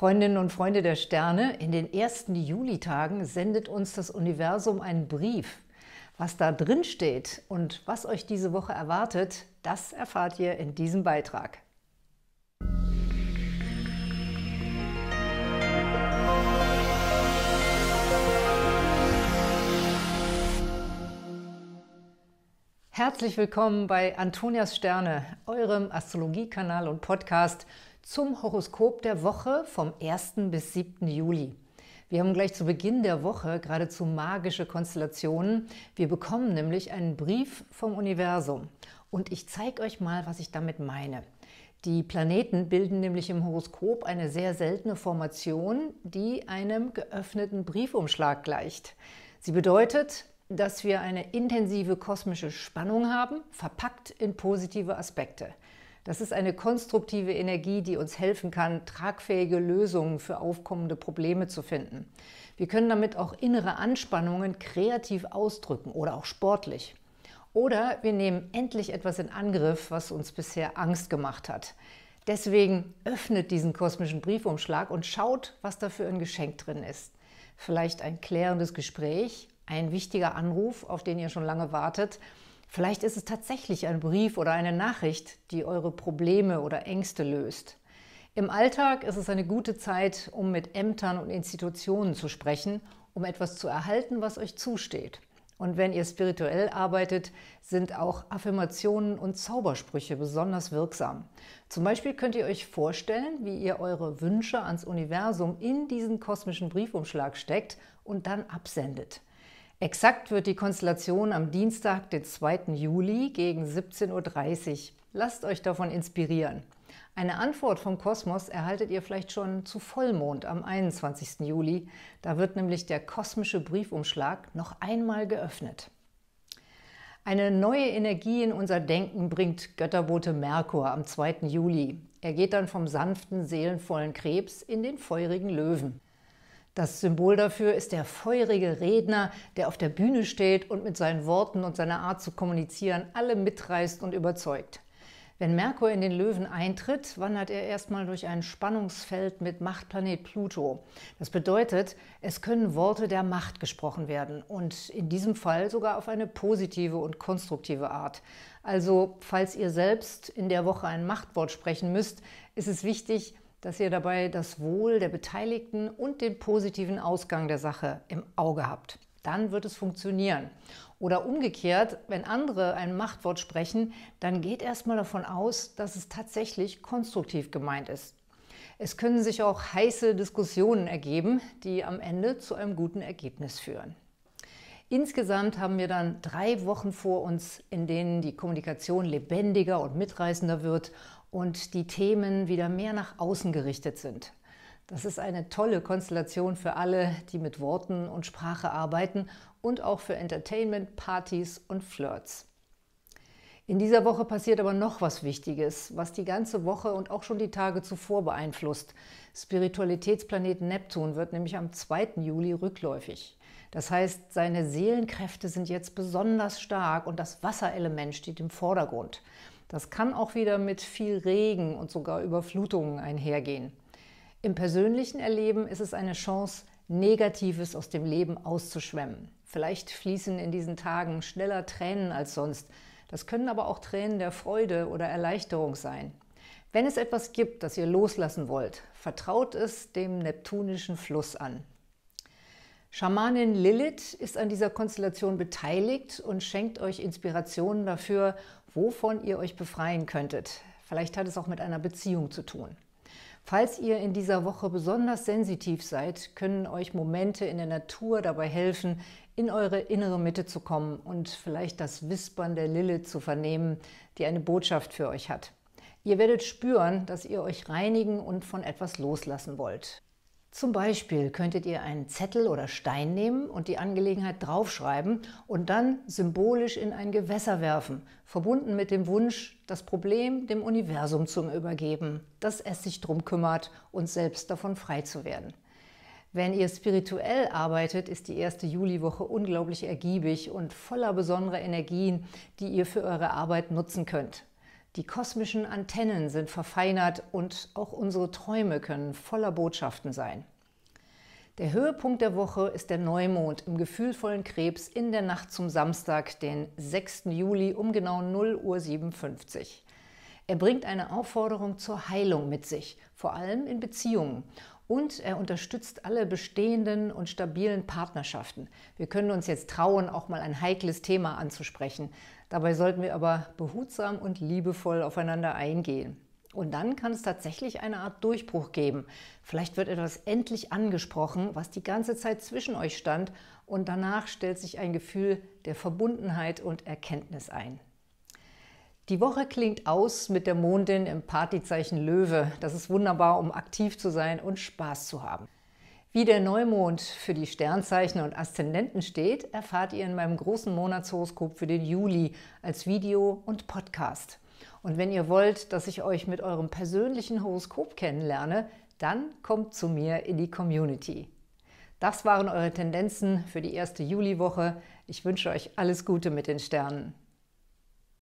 Freundinnen und Freunde der Sterne, in den ersten Julitagen sendet uns das Universum einen Brief. Was da drin steht und was euch diese Woche erwartet, das erfahrt ihr in diesem Beitrag. Herzlich willkommen bei Antonias Sterne, eurem Astrologiekanal und Podcast zum Horoskop der Woche vom 1. bis 7. Juli. Wir haben gleich zu Beginn der Woche geradezu magische Konstellationen. Wir bekommen nämlich einen Brief vom Universum. Und ich zeige euch mal, was ich damit meine. Die Planeten bilden nämlich im Horoskop eine sehr seltene Formation, die einem geöffneten Briefumschlag gleicht. Sie bedeutet, dass wir eine intensive kosmische Spannung haben, verpackt in positive Aspekte. Das ist eine konstruktive Energie, die uns helfen kann, tragfähige Lösungen für aufkommende Probleme zu finden. Wir können damit auch innere Anspannungen kreativ ausdrücken oder auch sportlich. Oder wir nehmen endlich etwas in Angriff, was uns bisher Angst gemacht hat. Deswegen öffnet diesen kosmischen Briefumschlag und schaut, was da für ein Geschenk drin ist. Vielleicht ein klärendes Gespräch, ein wichtiger Anruf, auf den ihr schon lange wartet – Vielleicht ist es tatsächlich ein Brief oder eine Nachricht, die eure Probleme oder Ängste löst. Im Alltag ist es eine gute Zeit, um mit Ämtern und Institutionen zu sprechen, um etwas zu erhalten, was euch zusteht. Und wenn ihr spirituell arbeitet, sind auch Affirmationen und Zaubersprüche besonders wirksam. Zum Beispiel könnt ihr euch vorstellen, wie ihr eure Wünsche ans Universum in diesen kosmischen Briefumschlag steckt und dann absendet. Exakt wird die Konstellation am Dienstag, den 2. Juli gegen 17.30 Uhr. Lasst euch davon inspirieren. Eine Antwort vom Kosmos erhaltet ihr vielleicht schon zu Vollmond am 21. Juli. Da wird nämlich der kosmische Briefumschlag noch einmal geöffnet. Eine neue Energie in unser Denken bringt Götterbote Merkur am 2. Juli. Er geht dann vom sanften, seelenvollen Krebs in den feurigen Löwen. Das Symbol dafür ist der feurige Redner, der auf der Bühne steht und mit seinen Worten und seiner Art zu kommunizieren alle mitreißt und überzeugt. Wenn Merkur in den Löwen eintritt, wandert er erstmal durch ein Spannungsfeld mit Machtplanet Pluto. Das bedeutet, es können Worte der Macht gesprochen werden und in diesem Fall sogar auf eine positive und konstruktive Art. Also, falls ihr selbst in der Woche ein Machtwort sprechen müsst, ist es wichtig, dass ihr dabei das Wohl der Beteiligten und den positiven Ausgang der Sache im Auge habt. Dann wird es funktionieren. Oder umgekehrt, wenn andere ein Machtwort sprechen, dann geht erstmal davon aus, dass es tatsächlich konstruktiv gemeint ist. Es können sich auch heiße Diskussionen ergeben, die am Ende zu einem guten Ergebnis führen. Insgesamt haben wir dann drei Wochen vor uns, in denen die Kommunikation lebendiger und mitreißender wird und die Themen wieder mehr nach außen gerichtet sind. Das ist eine tolle Konstellation für alle, die mit Worten und Sprache arbeiten und auch für Entertainment, Partys und Flirts. In dieser Woche passiert aber noch was Wichtiges, was die ganze Woche und auch schon die Tage zuvor beeinflusst. Spiritualitätsplanet Neptun wird nämlich am 2. Juli rückläufig. Das heißt, seine Seelenkräfte sind jetzt besonders stark und das Wasserelement steht im Vordergrund. Das kann auch wieder mit viel Regen und sogar Überflutungen einhergehen. Im persönlichen Erleben ist es eine Chance, Negatives aus dem Leben auszuschwemmen. Vielleicht fließen in diesen Tagen schneller Tränen als sonst. Das können aber auch Tränen der Freude oder Erleichterung sein. Wenn es etwas gibt, das ihr loslassen wollt, vertraut es dem neptunischen Fluss an. Schamanin Lilith ist an dieser Konstellation beteiligt und schenkt euch Inspirationen dafür, wovon ihr euch befreien könntet. Vielleicht hat es auch mit einer Beziehung zu tun. Falls ihr in dieser Woche besonders sensitiv seid, können euch Momente in der Natur dabei helfen, in eure innere Mitte zu kommen und vielleicht das Wispern der Lilith zu vernehmen, die eine Botschaft für euch hat. Ihr werdet spüren, dass ihr euch reinigen und von etwas loslassen wollt. Zum Beispiel könntet ihr einen Zettel oder Stein nehmen und die Angelegenheit draufschreiben und dann symbolisch in ein Gewässer werfen, verbunden mit dem Wunsch, das Problem dem Universum zu übergeben, dass es sich drum kümmert uns selbst davon frei zu werden. Wenn ihr spirituell arbeitet, ist die erste Juliwoche unglaublich ergiebig und voller besonderer Energien, die ihr für eure Arbeit nutzen könnt. Die kosmischen Antennen sind verfeinert und auch unsere Träume können voller Botschaften sein. Der Höhepunkt der Woche ist der Neumond im gefühlvollen Krebs in der Nacht zum Samstag, den 6. Juli um genau 0.57 Uhr. Er bringt eine Aufforderung zur Heilung mit sich, vor allem in Beziehungen und er unterstützt alle bestehenden und stabilen Partnerschaften. Wir können uns jetzt trauen, auch mal ein heikles Thema anzusprechen. Dabei sollten wir aber behutsam und liebevoll aufeinander eingehen. Und dann kann es tatsächlich eine Art Durchbruch geben. Vielleicht wird etwas endlich angesprochen, was die ganze Zeit zwischen euch stand, und danach stellt sich ein Gefühl der Verbundenheit und Erkenntnis ein. Die Woche klingt aus mit der Mondin im Partyzeichen Löwe. Das ist wunderbar, um aktiv zu sein und Spaß zu haben. Wie der Neumond für die Sternzeichen und Aszendenten steht, erfahrt ihr in meinem großen Monatshoroskop für den Juli als Video und Podcast. Und wenn ihr wollt, dass ich euch mit eurem persönlichen Horoskop kennenlerne, dann kommt zu mir in die Community. Das waren eure Tendenzen für die erste Juliwoche. Ich wünsche euch alles Gute mit den Sternen.